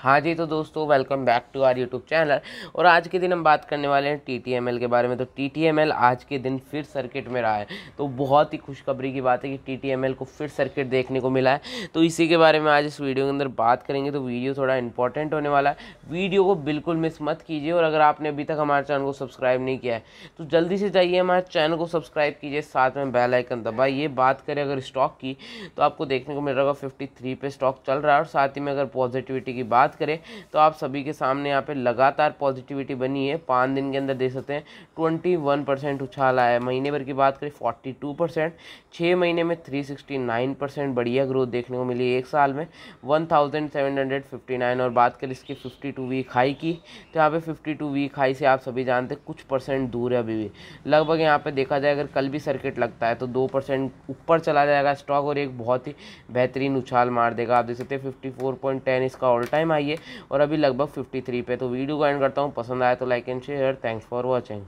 हाँ जी तो दोस्तों welcome back to our YouTube channel और आज के दिन हम बात करने वाले हैं टी टी एम एल के बारे में तो टी टी एम एल आज के दिन फिर सर्किट में रहा है तो बहुत ही खुशखबरी की बात है कि टी टी एम एल को फिर सर्किट देखने को मिला है तो इसी के बारे में आज इस वीडियो के अंदर बात करेंगे तो वीडियो थोड़ा इंपॉर्टेंट होने वाला है वीडियो को बिल्कुल मिस मत कीजिए और अगर आपने अभी तक हमारे चैनल को सब्सक्राइब नहीं किया है तो जल्दी से जाइए हमारे चैनल को सब्सक्राइब कीजिए साथ में बेल आइकन दबाइए बात करें अगर स्टॉक की तो आपको देखने को मिल रहा होगा फिफ्टी थ्री पे स्टॉक चल रहा है और साथ ही में अगर पॉजिटिविटी की बात बात करें तो आप सभी के सामने यहाँ पे लगातार पॉजिटिविटी बनी है पाँच दिन के अंदर देख सकते हैं ट्वेंटी वन परसेंट उछाल आया है महीने भर की बात करें फोर्टी टू परसेंट छः महीने में थ्री सिक्सटी नाइन परसेंट बढ़िया ग्रोथ देखने को मिली एक साल में one thousand seven hundred fifty nine और बात करें इसकी फिफ्टी टू वीक हाई की तो यहाँ पे फिफ्टी टू वीक हाई से आप सभी जानते हैं कुछ परसेंट दूर है अभी भी लगभग यहाँ पे देखा जाए अगर कल भी सर्किट लगता है तो दो परसेंट ऊपर चला जाएगा स्टॉक और एक बहुत ही बेहतरीन उछाल मार देगा आप देख सकते हैं फिफ्टी फोर पॉइंट टेन इसका ऑल टाइम है और अभी लगभग 53 पे तो वीडियो को एंड करता हूँ पसंद आया तो like and share thanks for watching